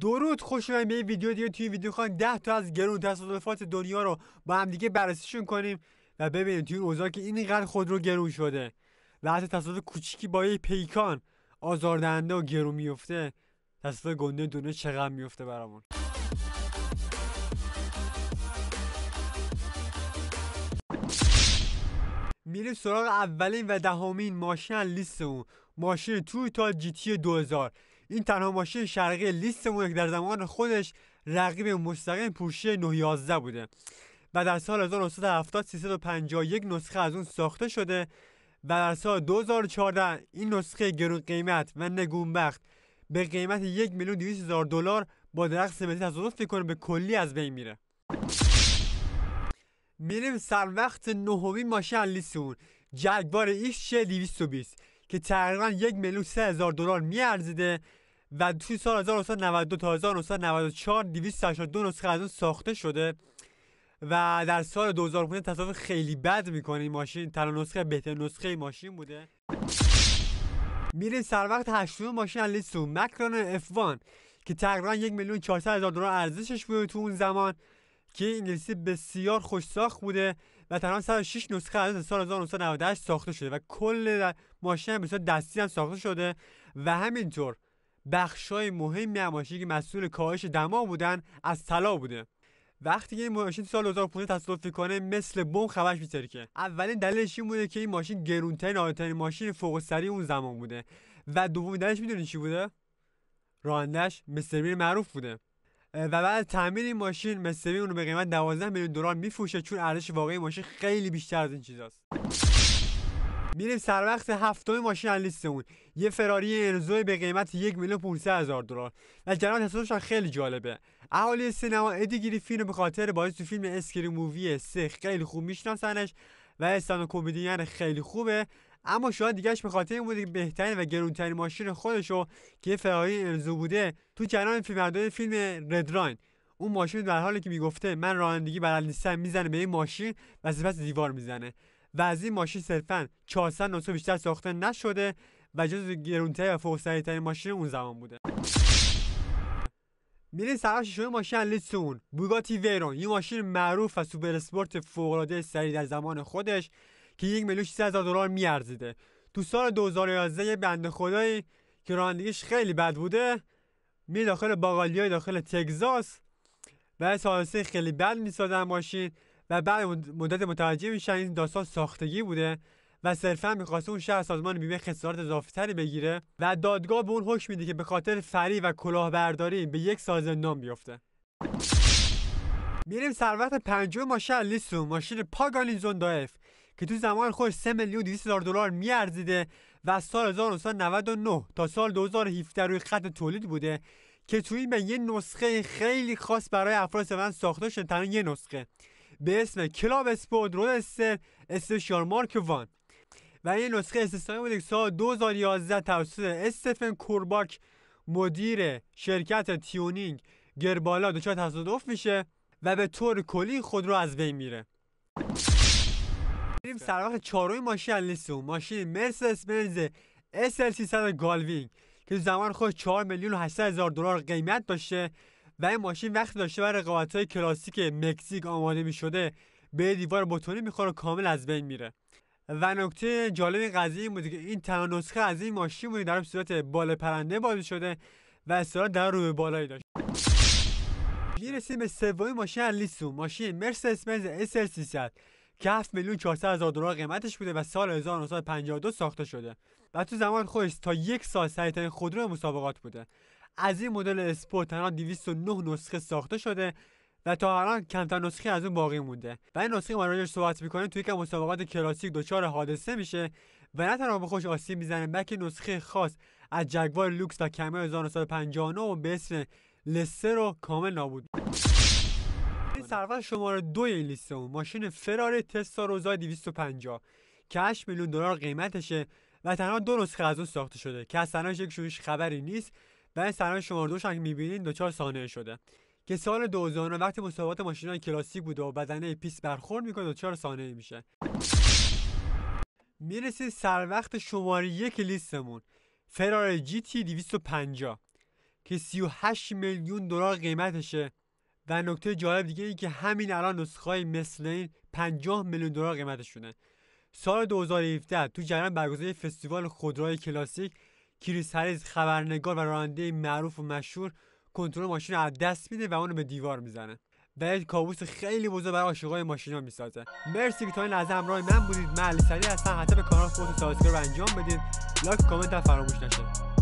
درود خوش به یه ویدیو دیگه توی ویدیو خواهیم ده تا از گرون تصادفات دنیا رو با هم دیگه بررسیشون کنیم و ببینیم توی این اوضاع که اینقدر خود رو گرون شده و حتی تصادف کوچیکی با یه پیکان آزاردهنده و گرون میفته تصادف گنده دنیا چقدر میفته برامون میریم سراغ اولین و دهمین ماشین لیست اون ماشین تویوتا جی تی 2000 این تنها ماشین شرقی لیستمونه که در زمان خودش رقیب مستقیم پورشه 911 بوده و در سال 1970 351 نسخه از اون ساخته شده و در سال 2014 این نسخه گرون قیمت و نگونبخت به قیمت یک میلیون 200 هزار دلار با درخت سمتی تصادف میکنه به کلی از بین میره میریم سر وقت نهمین ماشین لیستمون جگوار ایش 220 که تقریبا یک میلیون سه هزار دلار میارزیده و توی سال 1992 تا 1994 282 نسخه از اون ساخته شده و در سال 2015 تصاویر خیلی بد میکنه این ماشین تنها نسخه بهترین نسخه این ماشین بوده میریم سر وقت هشتم ماشین لیسو مکران اف وان که تقریبا یک میلیون سه هزار دلار ارزشش بوده تو اون زمان که انگلیسی بسیار خوش ساخت بوده و تنها 106 نسخه از سال 1998 ساخته شده و کل ماشین به صورت دستی هم ساخته شده و همینطور های مهمی هم ماشین که مسئول کاهش دما بودن از طلا بوده وقتی که این ماشین سال 2015 تصادف کنه مثل بم خبرش که اولین دلیلش این بوده که این ماشین گرونترین عادترین ماشین فوق اون زمان بوده و دومین دلیلش میدونین چی بوده رانندش مستر معروف بوده و بعد تعمیر این ماشین مستوی اونو به قیمت 12 میلیون دلار میفروشه چون ارزش واقعی ماشین خیلی بیشتر از این چیزاست میریم سر وقت هفتم ماشین از لیستمون یه فراری انزو به قیمت یک میلیون 500 هزار دلار و جریان حسابش خیلی جالبه اهالی سینما ادی گریفین رو به خاطر بازی تو فیلم اسکری مووی سه خیلی خوب میشناسنش و استاند کمدین خیلی خوبه اما شاید دیگهش به خاطر این بوده که بهترین و گرونترین ماشین خودشو که که فراری ارزو بوده تو چنان فیلم فیلم ردراین اون ماشین در حالی که میگفته من رانندگی برای نیستم میزنه به این ماشین و سپس دیوار میزنه و از این ماشین صرفا 400 نسخه بیشتر ساخته نشده و جز گرونترین و فوق‌سریع‌ترین ماشین اون زمان بوده میریم سوار ششم ماشین لیتسون بوگاتی ویرون این ماشین معروف و سوپر اسپورت فوق‌العاده سری در زمان خودش که یک میلیون 600 هزار دلار میارزیده تو سال 2011 بند خدایی که رانندگیش خیلی بد بوده می داخل باقالیای داخل تگزاس و حادثه خیلی بد میسازن ماشین و بعد مدت متوجه میشن این داستان ساختگی بوده و صرفا میخواسته اون شهر سازمان بیمه خسارت اضافتری بگیره و دادگاه به اون حکم میده که به خاطر فری و کلاهبرداری به یک سال نام بیفته میریم سروت پنجم ماشین لیسون ماشین پاگانیزون دایف که تو زمان خودش 3 میلیون 200 هزار دلار میارزیده و از سال 1999 تا سال 2017 روی خط تولید بوده که توی به یه نسخه خیلی خاص برای افراد من ساخته شده تنها یه نسخه به اسم کلاب اسپورت رودستر استشار مارک وان و یه نسخه استثنایی بوده که سال 2011 توسط استفن کورباک مدیر شرکت تیونینگ گربالا دچار تصادف میشه و به طور کلی خود رو از بین میره بریم سر وقت چهارمی ماشین لیسو ماشین مرسدس بنز SL300 گالوینگ که زمان خود 4 میلیون و 800 هزار دلار قیمت داشته و این ماشین وقتی داشته برای رقابت های کلاسیک مکزیک آماده می شده به دیوار بتونی میخوره کامل از بین میره و نکته جالب قضیه این بوده که این تنها نسخه از این ماشین بوده در صورت بال پرنده بازی شده و استرات در روی بالایی داشت میرسیم به سومین ماشین لیسو ماشین مرسدس بنز SL300 که 7 میلیون 400 هزار دلار قیمتش بوده و سال 1952 ساخته شده و تو زمان خودش تا یک سال سریعترین خودرو مسابقات بوده از این مدل اسپورت تنها 209 نسخه ساخته شده و تا الان کمتر نسخه از اون باقی مونده و این نسخه ما صحبت میکنیم توی که مسابقات کلاسیک دچار حادثه میشه و نه تنها به خوش آسیب میزنه بلکه نسخه خاص از جگوار لوکس و کمی 1959 به اسم لستر رو کامل نابود سرور شماره دو این لیست اون ماشین فرار تستاروزا 250 که 8 میلیون دلار قیمتشه و تنها دو نسخه از اون ساخته شده که از صنایعش یک خبری نیست و این صنایع شماره دوش میبینید میبینین دچار سانه شده که سال 2000 وقتی مسابقات ماشین های کلاسیک بوده و بدنه پیس برخورد میکنه دچار سانه میشه میرسید سر وقت شماره یک لیستمون فرار جی تی 250 که 38 میلیون دلار قیمتشه و نکته جالب دیگه این که همین الان نسخه مثل این 50 میلیون دلار قیمتشونه سال 2017 تو جریان برگزاری فستیوال خودروهای کلاسیک کریس هریز خبرنگار و راننده معروف و مشهور کنترل ماشین رو از دست میده و اونو به دیوار میزنه و یک کابوس خیلی بزرگ برای عاشقای ماشینا میسازه مرسی که تا این لحظه همراه من بودید من علی هستم حتما به کانال خودتون سابسکرایب انجام بدید لایک کامنت فراموش نشه